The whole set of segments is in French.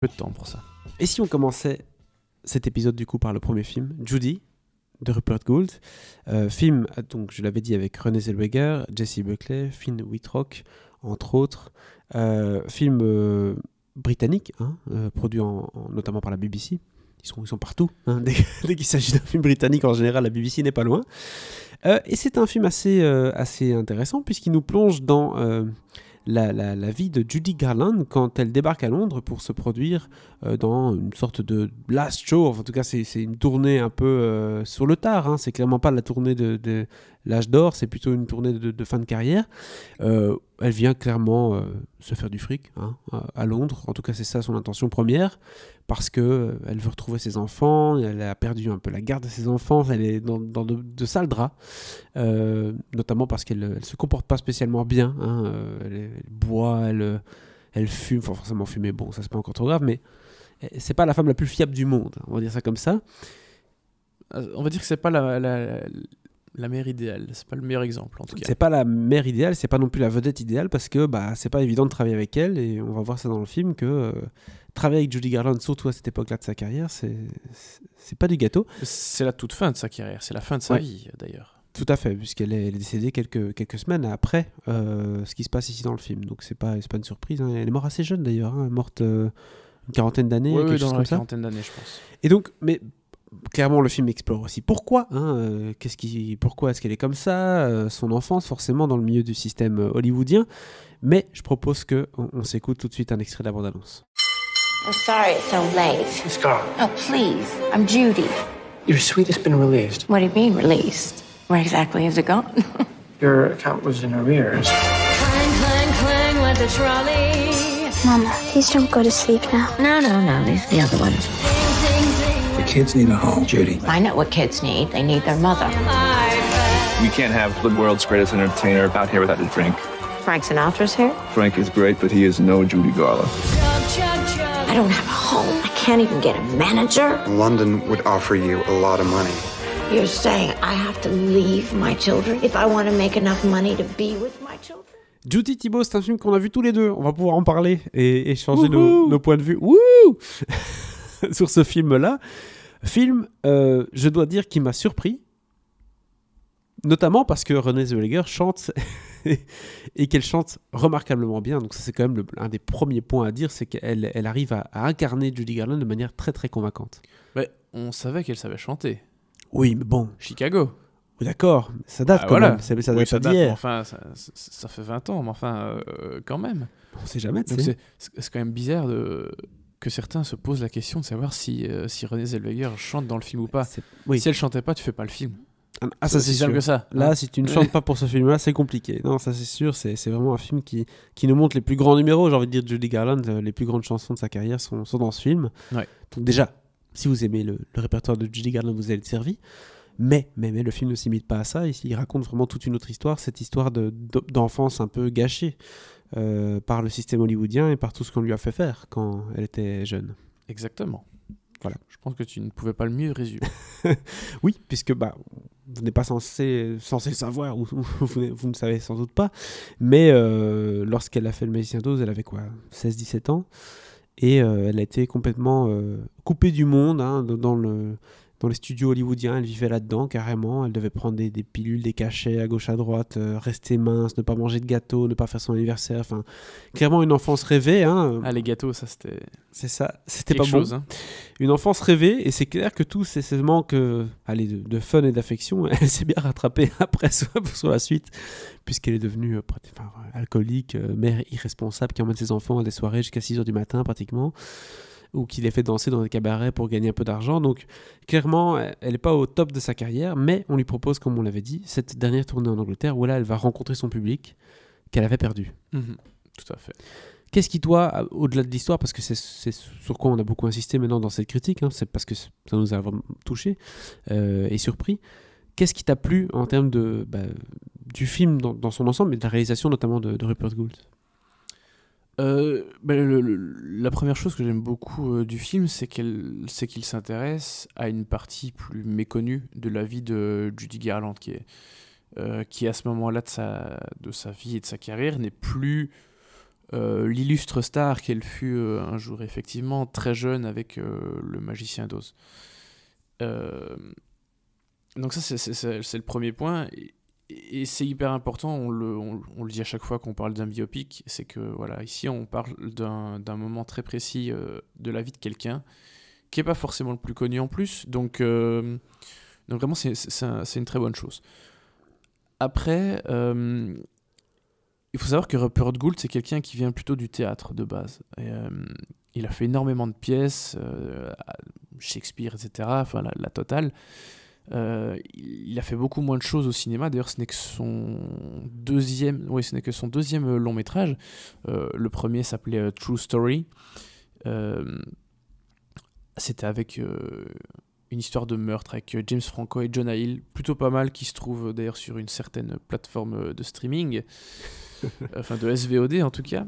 peu de temps pour ça. Et si on commençait cet épisode du coup par le premier film, Judy de Rupert Gould, euh, film donc je l'avais dit avec René Zellweger, Jesse Buckley, Finn Wittrock entre autres, euh, film euh, britannique hein, produit en, notamment par la BBC. Ils sont, ils sont partout. Hein, dès, dès qu'il s'agit d'un film britannique, en général, la BBC n'est pas loin. et c'est un film assez, assez intéressant puisqu'il nous plonge dans la, vie de Judy Garland quand elle débarque à Londres pour se produire euh, dans une sorte de last show. en tout cas, c'est une tournée un peu euh, sur le tard. Hein. C'est clairement pas la tournée de, l'âge d'or, c'est plutôt une tournée de fin de carrière euh, elle vient clairement euh, se faire du fric hein, à Londres. En tout cas, c'est ça son intention première, parce que euh, elle veut retrouver ses enfants. Elle a perdu un peu la garde de ses enfants. Elle est dans, de, de, sales draps, euh, notamment parce qu'elle ne se comporte pas spécialement bien. Hein, elle, boit, elle, fume. Enfin, forcément fumer, bon, ça passe pas encore trop grave, mais eh, c'est pas la femme la plus fiable du monde. On va dire ça comme ça on va dire que c'est pas la, la mère idéale. C'est pas le meilleur exemple en tout cas. C'est pas la mère idéale, c'est pas non plus la vedette idéale parce que bah c'est pas évident de travailler avec elle et on va voir ça dans le film que euh, travailler avec Judy Garland surtout à cette époque-là de sa carrière, c'est c'est pas du gâteau. C'est la toute fin de sa carrière, c'est la fin de sa vie d'ailleurs. Tout à fait, puisqu'elle est, décédée quelques, quelques semaines après euh, ce qui se passe ici dans le film. Donc c'est pas, pas une surprise. Hein. Elle est morte assez jeune d'ailleurs, hein. morte euh, une quarantaine d'années, quelque dans la quarantaine d'années, je pense. Et donc, mais clairement le film explore aussi pourquoi. Hein, euh, qu'est-ce qui, pourquoi est-ce qu'elle est comme ça euh, Son enfance forcément dans le milieu du système euh, hollywoodien. Mais je propose que on, s'écoute tout de suite un extrait de la bande-annonce. I'm sorry it's so late. It's Oh please, I'm Judy. Your suite has been released. What do you mean released? Where exactly is it gone? Your account was in arrears. Clang, clang, clang with the trolley. Mama, please don't go to sleep now. No, no, no. These are the other ones. Kids need a home, Judy. I know what kids need. They need their mother. We can't have the world's greatest entertainer out here without a drink. Frank Sinatra's here? Frank is great, but he is no Judy Garland. I don't have a home. I can't even get a manager. London would offer you a lot of money. You're saying I have to leave my children if I want to make enough money to be with my children? Judy Thibault, c'est un film qu'on a vu tous les deux. On va pouvoir en parler et échanger nos, nos, points de vue. Wouh sur ce film-là. Film, euh, je dois dire, qu'il m'a surpris, notamment parce que Renée Zellweger chante et qu'elle chante remarquablement bien. Donc ça, c'est quand même un des premiers points à dire, c'est qu'elle elle arrive à, incarner Judy Garland de manière très très convaincante. Mais on savait qu'elle savait chanter. Oui, mais bon. Chicago. D'accord, ça date bah, quand même. Ça, enfin, ça, fait 20 ans, mais enfin, euh, quand même. On sait jamais. C'est quand même bizarre de, que certains se posent la question de savoir si, euh, René si Zellweger chante dans le film ou pas. Oui. Si elle chantait pas, tu fais pas le film. Ah, bah, ça c'est sûr. que ça. Là, hein. si tu ne chantes pas pour ce film-là, c'est compliqué. Non, ça c'est sûr. C'est vraiment un film qui, qui nous montre les plus grands numéros. J'ai envie de dire Judy Garland, euh, les plus grandes chansons de sa carrière sont, sont dans ce film. Donc, déjà, si vous aimez le, répertoire de Judy Garland, vous allez être servi. Mais, mais, mais le film ne s'imite pas à ça. Il, il, raconte vraiment toute une autre histoire, cette histoire d'enfance un peu gâchée. Euh, par le système hollywoodien et par tout ce qu'on lui a fait faire quand elle était jeune. Exactement. Voilà. Je pense que tu ne pouvais pas le mieux résumer. oui, puisque bah, vous n'êtes pas censé, censé le savoir, ou, vous, vous, ne savez sans doute pas, mais euh, lorsqu'elle a fait le magicien d'Oz, elle avait quoi 16-17 ans, et euh, elle a été complètement coupée du monde, hein, dans le, dans les studios hollywoodiens, elle vivait là-dedans carrément. Elle devait prendre des, pilules, des cachets à gauche à droite, euh, rester mince, ne pas manger de gâteau, ne pas faire son anniversaire. Enfin, clairement une enfance rêvée. Hein. Ah les gâteaux, ça c'était. C'est ça, c'était pas chose, bon. Hein. Une enfance rêvée et c'est clair que tout c'est seulement allez, de, fun et d'affection, elle s'est bien rattrapée après sur, sur la suite, puisqu'elle est devenue euh, enfin, alcoolique, euh, mère irresponsable qui emmène ses enfants à des soirées jusqu'à 6 h du matin pratiquement ou qu'il les fait danser dans des cabarets pour gagner un peu d'argent. Donc clairement, elle n'est pas au top de sa carrière, mais on lui propose, comme on l'avait dit, cette dernière tournée en Angleterre où là, elle va rencontrer son public qu'elle avait perdu. Mhm. tout à fait. Qu'est-ce qui, toi, au-delà de l'histoire, parce que c'est sur quoi on a beaucoup insisté maintenant dans cette critique, hein, c'est parce que ça nous a touché euh, et surpris, qu'est-ce qui t'a plu en termes de, bah, du film dans, son ensemble et de la réalisation notamment de Rupert Gould euh, ben, la première chose que j'aime beaucoup euh, du film, c'est qu'il s'intéresse à une partie plus méconnue de la vie de Judy Garland, qui, est, euh, qui à ce moment-là de sa, de sa vie et de sa carrière n'est plus l'illustre star qu'elle fut un jour, effectivement, très jeune avec le magicien d'Oz. donc ça, c'est le premier point. Et, et c'est hyper important, on le, on, le, dit à chaque fois qu'on parle d'un biopic, c'est que voilà, ici on parle d'un, moment très précis euh, de la vie de quelqu'un qui n'est pas forcément le plus connu en plus, donc, euh, donc vraiment c'est, une très bonne chose. Après, euh, il faut savoir que Rupert Gould, c'est quelqu'un qui vient plutôt du théâtre de base. il a fait énormément de pièces, Shakespeare, etc., enfin la totale. Euh, il a fait beaucoup moins de choses au cinéma. D'ailleurs, ce n'est que son deuxième, oui, ce n'est que son deuxième euh, long métrage. Euh, le premier s'appelait True Story. C'était avec une histoire de meurtre avec James Franco et John Hill, plutôt pas mal, qui se trouve d'ailleurs sur une certaine plateforme de streaming, enfin de SVOD en tout cas.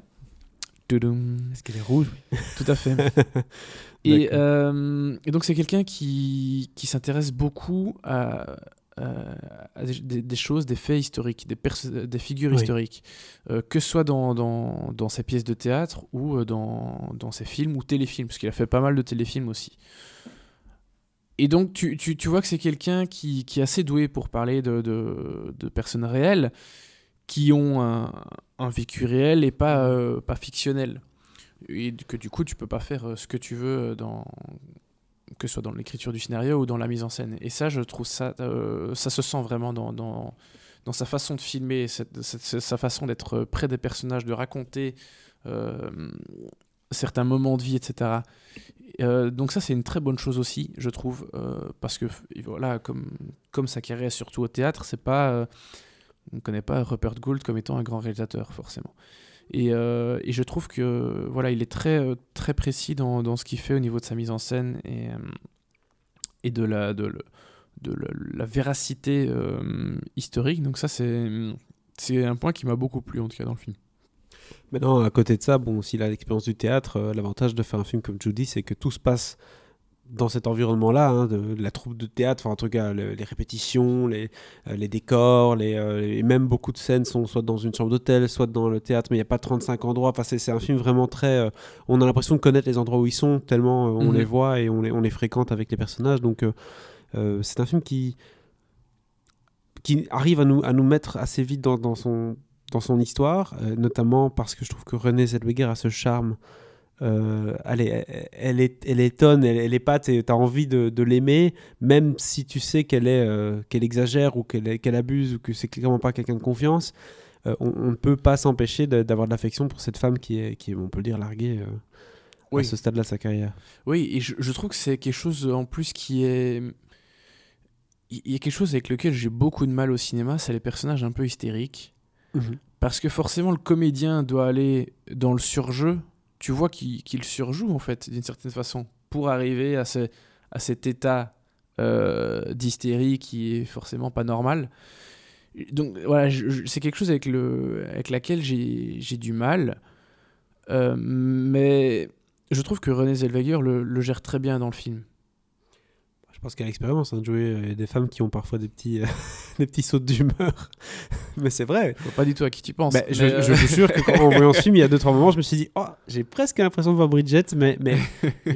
Est-ce qu'elle est rouge Tout à fait. Euh, et, donc c'est quelqu'un qui, qui s'intéresse beaucoup à, des, choses, des faits historiques, des, des figures historiques, euh, que ce soit dans, dans, ses pièces de théâtre ou euh, dans, dans ses films ou téléfilms, parce qu'il a fait pas mal de téléfilms aussi. Et donc tu, tu, tu vois que c'est quelqu'un qui, qui, est assez doué pour parler de, de, de personnes réelles qui ont un, un vécu réel et pas, euh, pas fictionnel. Et que du coup, tu peux pas faire euh, ce que tu veux, euh, dans... que ce soit dans l'écriture du scénario ou dans la mise en scène. Et ça, je trouve ça, ça se sent vraiment dans, dans, sa façon de filmer, cette, cette, sa façon d'être près des personnages, de raconter certains moments de vie, etc. donc ça, c'est une très bonne chose aussi, je trouve, parce que voilà, comme comme sa surtout au théâtre, c'est pas on ne connaît pas Rupert Gould comme étant un grand réalisateur, forcément. Et, euh, et, je trouve que voilà, il est très, euh, très précis dans, dans ce qu'il fait au niveau de sa mise en scène et, euh, et de, la, de, la véracité historique. Donc ça, c'est un point qui m'a beaucoup plu, en tout cas, dans le film. Maintenant, à côté de ça, bon, s'il a l'expérience du théâtre, l'avantage de faire un film comme Judy, c'est que tout se passe dans cet environnement-là, hein, de, la troupe de théâtre, enfin en tout cas les répétitions, les, euh, les décors, les, euh, et même beaucoup de scènes sont soit dans une chambre d'hôtel, soit dans le théâtre, mais il n'y a pas 35 endroits. Enfin, c'est un film vraiment très. Euh, on a l'impression de connaître les endroits où ils sont, tellement on mhm. les voit et on les, fréquente avec les personnages. Donc, c'est un film qui, qui arrive à nous, à nous mettre assez vite dans, son, dans son histoire, notamment parce que je trouve que René Zellweger a ce charme. Euh, allez, elle, est, elle étonne, elle, est pas, tu as envie de, l'aimer, même si tu sais qu'elle euh, qu'elle exagère ou qu'elle abuse ou que c'est clairement pas quelqu'un de confiance, euh, on ne peut pas s'empêcher d'avoir de, l'affection pour cette femme qui est, qui on peut le dire, larguée à ce stade-là de sa carrière. Oui, et je, trouve que c'est quelque chose en plus qui est il y a quelque chose avec lequel j'ai beaucoup de mal au cinéma, c'est les personnages un peu hystériques. Mhm. Parce que forcément, le comédien doit aller dans le surjeu tu vois qu'il surjoue en fait d'une certaine façon pour arriver à, cet état euh, d'hystérie qui est forcément pas normal. Donc voilà, c'est quelque chose avec, le, avec laquelle j'ai du mal. Euh, mais je trouve que René Zellweger le, gère très bien dans le film. Je pense qu'à l'expérience hein, de jouer euh, des femmes qui ont parfois des petits, euh, des petits sauts d'humeur. mais c'est vrai. pas du tout à qui tu penses. Euh, je, vous jure que quand on voyait en film, il y a 2-3 moments, je me suis dit, oh, j'ai presque l'impression de voir Bridget, mais, mais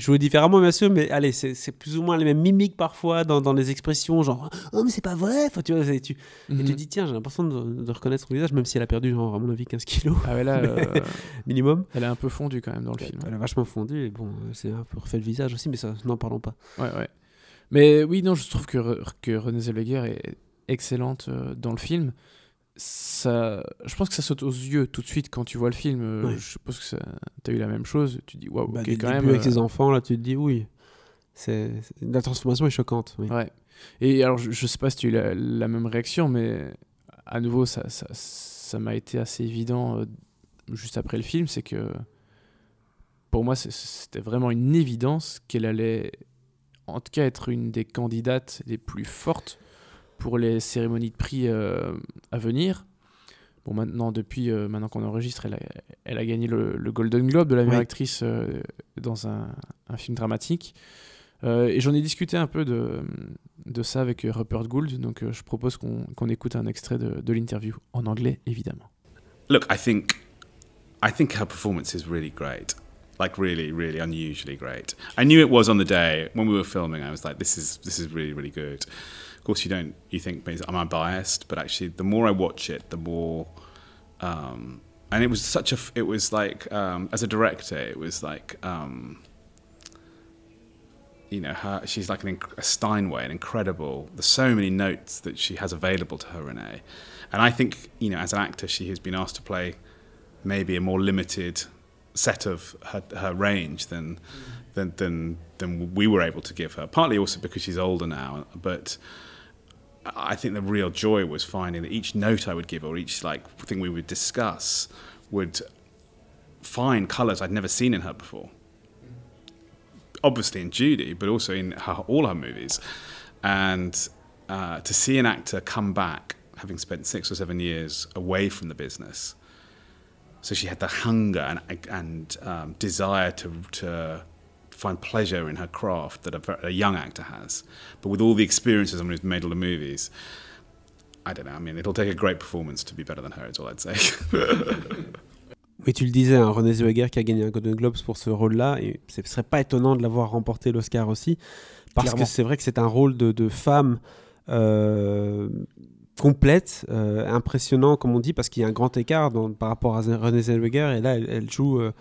jouer différemment, bien sûr, mais allez, c'est plus ou moins les mêmes mimiques parfois dans, dans les expressions, genre, oh, mais c'est pas vrai. Faut, tu vois, et tu, te mhm. dis, tiens, j'ai l'impression de, reconnaître son visage, même si elle a perdu, genre, à mon avis, 15 kilos. Ah, minimum. Elle est un peu fondue quand même dans le film. Elle a vachement fondue, et bon, c'est un peu refait le visage aussi, mais ça, n'en parlons pas. Ouais, ouais. Mais oui, non, je trouve que, que Renée Zellweger est excellente euh, dans le film. Ça, je pense que ça saute aux yeux tout de suite quand tu vois le film. Euh, je suppose que tu as eu la même chose. Tu te dis, waouh, wow, bah, quand même. Avec euh, ses enfants, là, tu te dis, oui. c'est La transformation est choquante. Ouais. Et alors, je, sais pas si tu as eu la, même réaction, mais à nouveau, ça m'a ça, été assez évident juste après le film. C'est que pour moi, c'était vraiment une évidence qu'elle allait en tout cas être une des candidates les plus fortes pour les cérémonies de prix euh, à venir. Bon, maintenant, depuis euh, maintenant qu'on enregistre, elle a, gagné le, Golden Globe de la meilleure actrice euh, dans un, film dramatique. et j'en ai discuté un peu de, ça avec Rupert Gould, donc je propose qu'on écoute un extrait de, de l'interview, en anglais évidemment. Look, I think, I think her performance is really great. like really, really unusually great. I knew it was on the day when we were filming. I was like, this is this is really, really good. Of course, you don't. You think, am I biased? But actually, the more I watch it, the more. Um, and it was such a. It was like um, as a director, it was like. Um, you know, her, she's like an, a Steinway, an incredible. There's so many notes that she has available to her, Renee. And I think, you know, as an actor, she has been asked to play maybe a more limited set of her, her range than, than, than than we were able to give her. Partly also because she's older now, but I think the real joy was finding that each note I would give or each like thing we would discuss would find colours I'd never seen in her before. Obviously in Judy, but also in her, all her movies, and uh, to see an actor come back having spent six or seven years away from the business So she had the hunger and, and um, desire to, to find pleasure in her craft that a, a, young actor has. But with all the experiences someone who's made all the movies, I don't know. I mean, it'll take a great performance to be better than her, is all I'd say. Oui, tu le disais, hein, René Zellweger qui a gagné un Golden Globes pour ce rôle-là, et ce serait pas étonnant de l'avoir remporté l'Oscar aussi, parce que c'est vrai que c'est un rôle de, de femme euh, complète, euh, impressionnant comme on dit, parce qu'il y a un grand écart dans, par rapport à René Zellweger, et là elle, joue euh,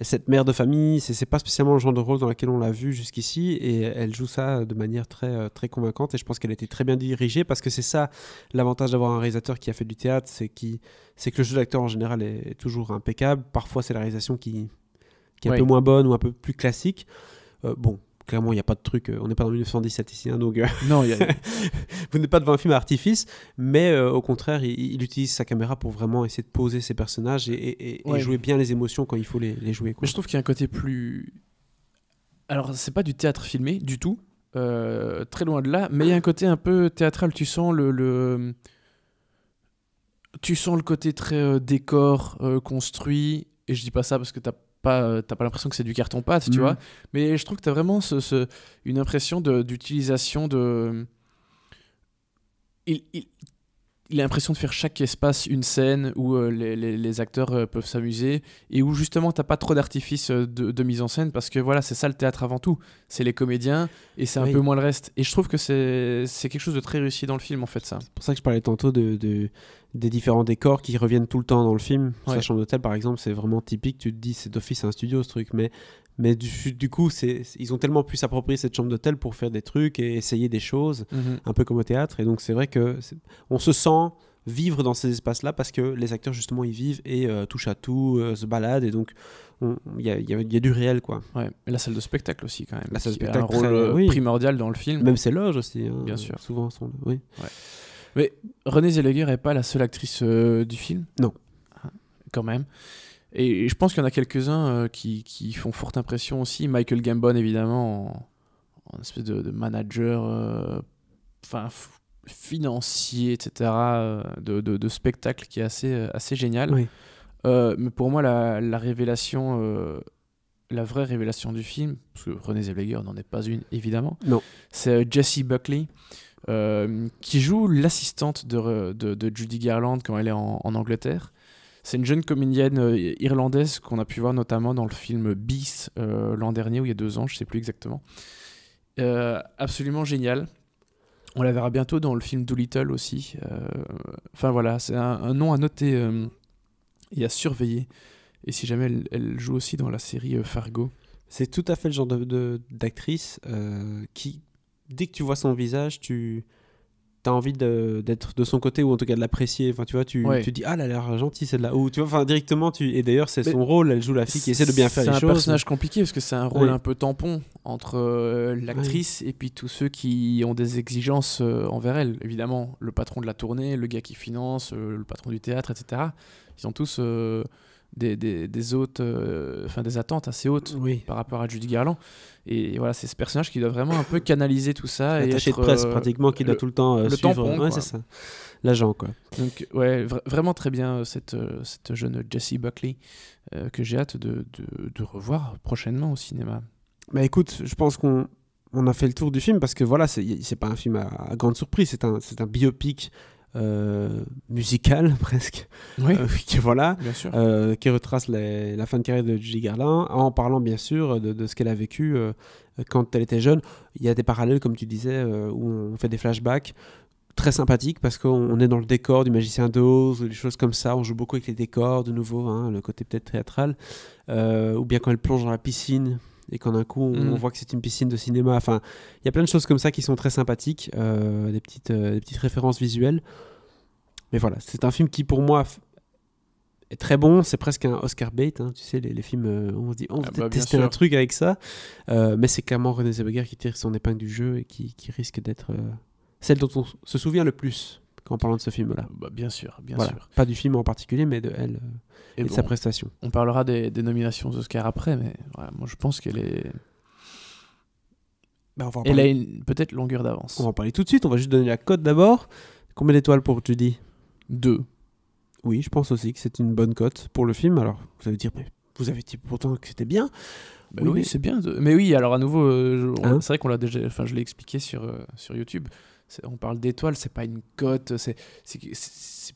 cette mère de famille, c'est pas spécialement le genre de rôle dans lequel on l'a vu jusqu'ici, et elle joue ça de manière très, euh, très convaincante, et je pense qu'elle a été très bien dirigée, parce que c'est ça l'avantage d'avoir un réalisateur qui a fait du théâtre, c'est c'est que le jeu d'acteur en général est, toujours impeccable, parfois c'est la réalisation qui, qui est un peu moins bonne ou un peu plus classique. bon, clairement, il n'y a pas de truc. Euh, on n'est pas dans 1917 ici, un hein, donc. Euh, non, a... vous n'êtes pas devant un film à artifice, mais euh, au contraire, il, utilise sa caméra pour vraiment essayer de poser ses personnages et, jouer bien les émotions quand il faut les, jouer. je trouve qu'il y a un côté plus. Alors, c'est pas du théâtre filmé du tout, très loin de là, mais il y a un côté un peu théâtral. Tu sens le... tu sens le côté très décor construit, et je dis pas ça parce que tu as pas euh, t'as pas l'impression que c'est du carton pâte tu mm. vois mais je trouve que tu as vraiment ce, une impression d'utilisation de, l'impression de faire chaque espace une scène où euh, les, acteurs euh, peuvent s'amuser et où justement t'as pas trop d'artifice euh, de, mise en scène parce que voilà c'est ça le théâtre avant tout c'est les comédiens et c'est un peu moins le reste et je trouve que c'est quelque chose de très réussi dans le film en fait ça c'est pour ça que je parlais tantôt de, des différents décors qui reviennent tout le temps dans le film la chambre d'hôtel par exemple c'est vraiment typique tu te dis c'est d'office un studio ce truc mais mais du, coup, c'est, ils ont tellement pu s'approprier cette chambre d'hôtel pour faire des trucs et essayer des choses, mhm. un peu comme au théâtre. Et donc, c'est vrai que on se sent vivre dans ces espaces-là parce que les acteurs, justement, ils vivent et euh, touchent à tout, euh, se baladent. Et donc, il y a, du réel, quoi. Ouais. Et la salle de spectacle aussi, quand même. La salle de spectacle. A un rôle euh, primordial dans le film. Même ses loges aussi. Hein, Bien sûr. Souvent, sont, oui. Mais Renée Zellweger n'est pas la seule actrice du film Non. Ah, quand même. Et, je pense qu'il y en a quelques-uns euh, qui, qui, font forte impression aussi. Michael Gambon, évidemment, en, espèce de, manager euh, enfin, financier, etc., euh, de, de, spectacle qui est assez, assez génial. mais pour moi, la, révélation, la vraie révélation du film, parce que René Zellweger n'en est pas une, évidemment, non. c'est Jesse Buckley. qui joue l'assistante de, de, Judy Garland quand elle est en, en Angleterre. C'est une jeune comédienne euh, irlandaise qu'on a pu voir notamment dans le film Bis euh, l'an dernier ou il y a deux ans, je sais plus exactement. Euh, absolument génial. On la verra bientôt dans le film Doolittle aussi. Enfin voilà, c'est un, nom à noter et à surveiller. Et si jamais elle, joue aussi dans la série Fargo. C'est tout à fait le genre d'actrice de, qui, dès que tu vois son visage, tu t'as envie d'être de, son côté ou en tout cas de l'apprécier. Enfin, tu vois, tu, tu dis ah, elle a l'air gentille, c'est de là. Ou tu vois, enfin directement tu. Et d'ailleurs, c'est son rôle. Elle joue la fille qui essaie de bien faire les choses. C'est un personnage compliqué parce que c'est un rôle un peu tampon entre euh, l'actrice et puis tous ceux qui ont des exigences euh, envers elle. Évidemment, le patron de la tournée, le gars qui finance, euh, le patron du théâtre, etc. Ils ont tous des, des, des euh, des attentes assez hautes par rapport à Judy Garland. Et voilà, c'est ce personnage qui doit vraiment un peu canaliser tout ça. Et être, de presse euh, pratiquement qui doit tout le temps euh, le suivre. L'agent quoi. Donc ouais, vraiment très bien cette, cette jeune Jessie Buckley que j'ai hâte de, de, revoir prochainement au cinéma. Bah écoute, je pense qu'on on a fait le tour du film parce que voilà, c'est pas un film à, grande surprise, c'est un, un biopic euh, musical musicale presque, qui, euh, voilà, euh, qui retrace la fin de carrière de Julie Garland, en parlant bien sûr de, ce qu'elle a vécu quand elle était jeune. Il y a des parallèles, comme tu disais, où on fait des flashbacks très sympathiques parce qu'on est dans le décor du magicien d'Oz, des choses comme ça, on joue beaucoup avec les décors de nouveau, hein, le côté peut-être théâtral, ou bien quand elle plonge dans la piscine, et qu'en un coup on, mm. voit que c'est une piscine de cinéma. Enfin, il y a plein de choses comme ça qui sont très sympathiques, euh, des, petites, euh, des petites références visuelles. Mais voilà, c'est un film qui pour moi est très bon, c'est presque un Oscar bait, hein. tu sais, les, films euh, on se dit on va ah bah, tester un truc avec ça, mais c'est clairement René Zellweger qui tire son épingle du jeu et qui risque d'être celle dont on se souvient le plus en parlant de ce film-là. Bah, bien sûr, bien sûr. Pas du film en particulier, mais de elle euh, et, de sa prestation. On parlera des, nominations aux Oscars après, mais moi je pense qu'elle est. Bah, on elle a une peut-être longueur d'avance. On va en parler tout de suite, on va juste donner la cote d'abord. Combien d'étoiles pour Judy Deux. Oui, je pense aussi que c'est une bonne cote pour le film. Alors, vous allez dire, mais vous avez dit pourtant que c'était bien. Bah oui, c'est bien. Mais oui, alors à nouveau, euh, hein c'est vrai qu'on l'a déjà. Enfin, je l'ai expliqué sur, euh, sur YouTube on parle d'étoiles, c'est pas une cote, c'est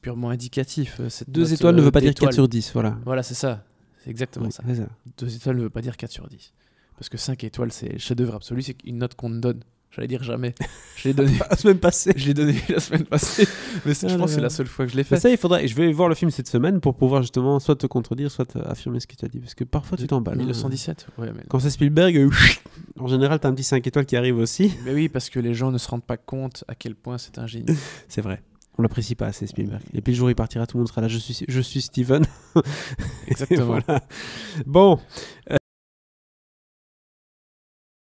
purement indicatif. Deux étoiles ne veut pas dire 4 sur 10, voilà. Voilà, c'est ça. C'est exactement ça. Deux étoiles ne veut pas dire 4 sur 10. Parce que 5 étoiles, c'est chef-d'œuvre absolu, c'est une note qu'on te donne. J'allais dire jamais. Je l'ai donné. la semaine passée. Je l'ai donné la semaine passée. Mais je ah pense que c'est la seule fois que je l'ai fait. ça, il faudra. Je vais voir le film cette semaine pour pouvoir justement soit te contredire, soit affirmer ce que tu as dit. Parce que parfois, tu t'emballes. 1917, hein. ouais, mais... Quand c'est Spielberg, euh, en général, t'as un petit 5 étoiles qui arrive aussi. Mais oui, parce que les gens ne se rendent pas compte à quel point c'est un génie. c'est vrai. On l'apprécie pas assez, Spielberg. Et puis le jour où il partira, tout le monde sera là. Je suis, je suis Steven. Exactement. voilà. Bon. Euh,